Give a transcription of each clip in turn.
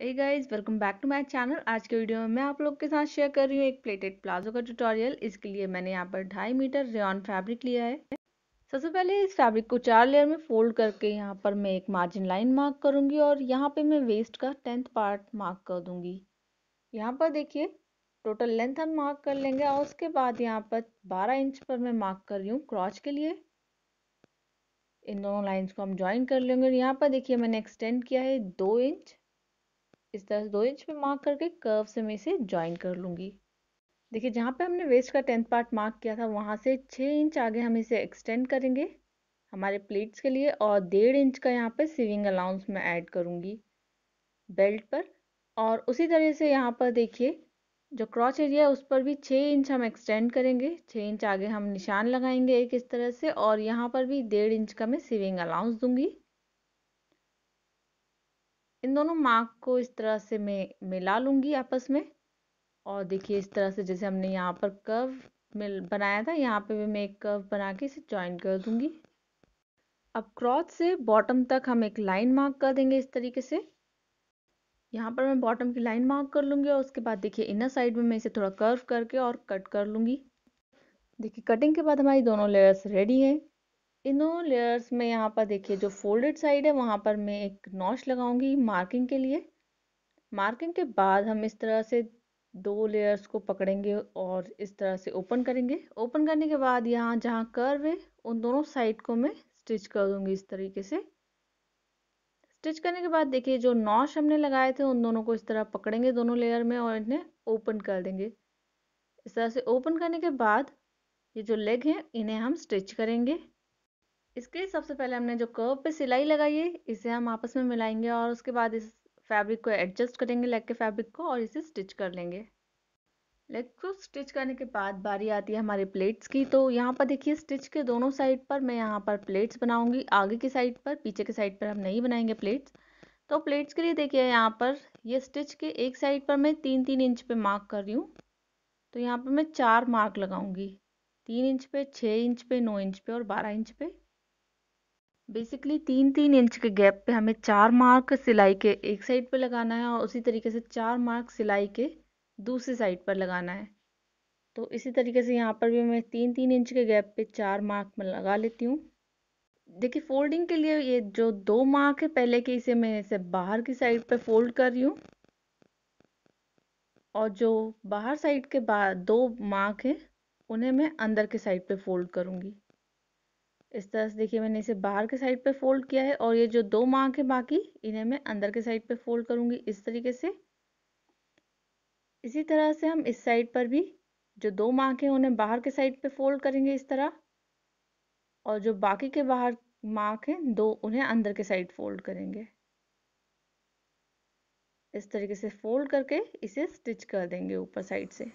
A guys welcome back to my channel आज के video में मैं आप लोग के साथ शेयर कर रही हूँ एक प्लेटेड प्लाजो का ट्यूटोरियल इसके लिए मैंने यहाँ पर ढाई मीटर रेन फैब्रिक लिया है सबसे पहले इस फैब्रिक को चार लेयर में फोल्ड करके यहाँ पर मैं एक मार्जिन लाइन मार्क करूँगी और यहाँ पे मैं वेस्ट का टेंथ पार्ट मार्क कर दूँगी यहाँ पर देखिए टोटल लेंथ हम मार्क कर लेंगे और उसके बाद यहाँ पर बारह इंच पर मैं मार्क कर रही हूँ क्रॉच के लिए इन दोनों लाइन्स को हम ज्वाइन कर लेंगे और यहाँ पर देखिए मैंने एक्सटेंड किया है दो इंच इस तरह से दो इंच में मार्क करके कर्व से मैं इसे ज्वाइन कर लूँगी देखिए जहाँ पे हमने वेस्ट का टेंथ पार्ट मार्क किया था वहाँ से छः इंच आगे हम इसे एक्सटेंड करेंगे हमारे प्लेट्स के लिए और डेढ़ इंच का यहाँ पे सीविंग अलाउंस मैं ऐड करूँगी बेल्ट पर और उसी तरह से यहाँ पर देखिए जो क्रॉच एरिया है उस पर भी छः इंच हम एक्सटेंड करेंगे छः इंच आगे हम निशान लगाएंगे एक इस तरह से और यहाँ पर भी डेढ़ इंच का मैं सीविंग अलाउंस दूंगी इन दोनों मार्क को इस तरह से मैं मिला लूँगी आपस में और देखिए इस तरह से जैसे हमने यहाँ पर कर्व मिल बनाया था यहाँ पे भी मैं एक कर्व बना के इसे ज्वाइन कर दूँगी अब क्रॉथ से बॉटम तक हम एक लाइन मार्क कर देंगे इस तरीके से यहाँ पर मैं बॉटम की लाइन मार्क कर लूँगी और उसके बाद देखिए इनर साइड में मैं इसे थोड़ा कर्व करके और कट कर लूँगी देखिए कटिंग के बाद हमारी दोनों लेयर्स रेडी हैं इनो लेयर्स में यहाँ पर देखिए जो फोल्डेड साइड है वहाँ पर मैं एक नॉच लगाऊंगी मार्किंग के लिए मार्किंग के बाद हम इस तरह से दो लेयर्स को पकड़ेंगे और इस तरह से ओपन करेंगे ओपन करने के बाद यहाँ जहाँ कर्व है उन दोनों साइड को मैं स्टिच कर दूंगी इस तरीके से स्टिच करने के बाद देखिए जो नॉश हमने लगाए थे उन दोनों को इस तरह पकड़ेंगे दोनों लेयर में और इन्हें ओपन कर देंगे इस तरह से ओपन करने के बाद ये जो लेग हैं इन्हें हम स्टिच करेंगे इसके लिए सबसे पहले हमने जो कर्व पे सिलाई लगाई है इसे हम आपस में मिलाएंगे और उसके बाद इस फैब्रिक को एडजस्ट करेंगे लेग के फैब्रिक को और इसे स्टिच कर लेंगे लेग को स्टिच करने के बाद बारी आती है हमारे प्लेट्स की तो यहाँ पर देखिए स्टिच के दोनों साइड पर मैं यहाँ पर प्लेट्स बनाऊंगी आगे की साइड पर पीछे के साइड पर हम नहीं बनाएंगे प्लेट्स तो प्लेट्स के लिए देखिए यहाँ पर ये स्टिच के एक साइड पर मैं तीन तीन इंच पे मार्क कर रही हूँ तो यहाँ पर मैं चार मार्क लगाऊंगी तीन इंच पे छः इंच पे नौ इंच पे और बारह इंच पे बेसिकली तीन तीन इंच के गैप पे हमें चार मार्क सिलाई के एक साइड पर लगाना है और उसी तरीके से चार मार्क सिलाई के दूसरी साइड पर लगाना है तो इसी तरीके से यहाँ पर भी मैं तीन तीन इंच के गैप पे चार मार्क में लगा लेती हूँ देखिए फोल्डिंग के लिए ये जो दो मार्क है पहले के इसे मैं इसे बाहर की साइड पर फोल्ड कर रही हूँ और जो बाहर साइड के बा दो मार्क है उन्हें मैं अंदर के साइड पे फोल्ड करूँगी इस तरह से देखिए मैंने इसे बाहर के साइड पे फोल्ड किया है और ये जो दो मार्क है बाकी इन्हें मैं अंदर के साइड पे फोल्ड करूंगी इस तरीके से इसी तरह से हम इस साइड पर भी जो दो मार्क है उन्हें बाहर के साइड पे फोल्ड करेंगे इस तरह और जो बाकी के बाहर मार्क हैं दो उन्हें अंदर के साइड फोल्ड करेंगे इस तरीके से फोल्ड करके इसे स्टिच कर देंगे ऊपर साइड से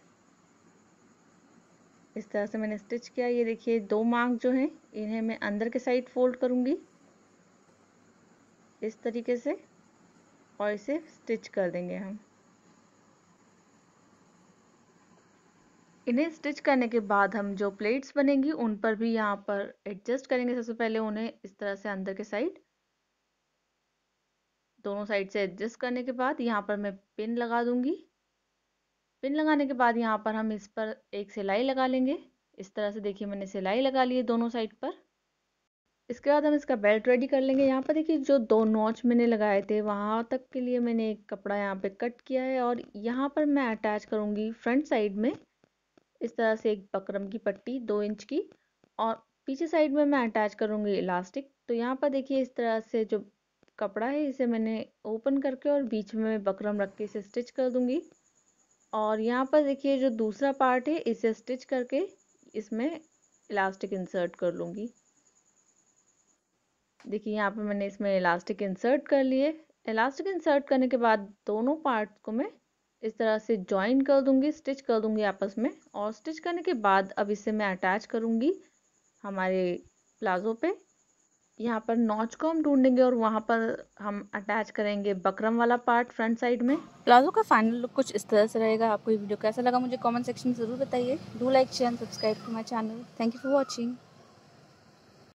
इस तरह से मैंने स्टिच किया ये देखिए दो मार्क जो हैं इन्हें मैं अंदर के साइड फोल्ड करूँगी इस तरीके से और इसे स्टिच कर देंगे हम इन्हें स्टिच करने के बाद हम जो प्लेट्स बनेंगी उन पर भी यहाँ पर एडजस्ट करेंगे सबसे पहले उन्हें इस तरह से अंदर के साइड दोनों साइड से एडजस्ट करने के बाद यहाँ पर मैं पिन लगा दूंगी पिन लगाने के बाद यहाँ पर हम इस पर एक सिलाई लगा लेंगे इस तरह से देखिए मैंने सिलाई लगा ली है दोनों साइड पर इसके बाद हम इसका बेल्ट रेडी कर लेंगे यहाँ पर देखिए जो दो नॉच मैंने लगाए थे वहाँ तक के लिए मैंने एक कपड़ा यहाँ पे कट किया है और यहाँ पर मैं अटैच करूँगी फ्रंट साइड में इस तरह से एक बकरम की पट्टी दो इंच की और पीछे साइड में मैं अटैच करूँगी इलास्टिक तो यहाँ पर देखिए इस तरह से जो कपड़ा है इसे मैंने ओपन करके और बीच में बकरम रख के इसे स्टिच कर दूँगी और यहाँ पर देखिए जो दूसरा पार्ट है इसे स्टिच करके इसमें इलास्टिक इंसर्ट कर लूँगी देखिए यहाँ पर मैंने इसमें इलास्टिक इंसर्ट कर लिए इलास्टिक इंसर्ट करने के बाद दोनों पार्ट को मैं इस तरह से ज्वाइन कर दूंगी स्टिच कर दूंगी आपस में और स्टिच करने के बाद अब इसे मैं अटैच करूंगी हमारे प्लाजो पे यहाँ पर नॉच को हम ढूंढेंगे और वहाँ पर हम अटैच करेंगे बकरम वाला पार्ट फ्रंट साइड में प्लाजो का फाइनल लुक कुछ इस तरह से रहेगा आपको ये वीडियो कैसा लगा मुझे कमेंट सेक्शन में ज़रूर बताइए do like share and subscribe to my channel thank you for watching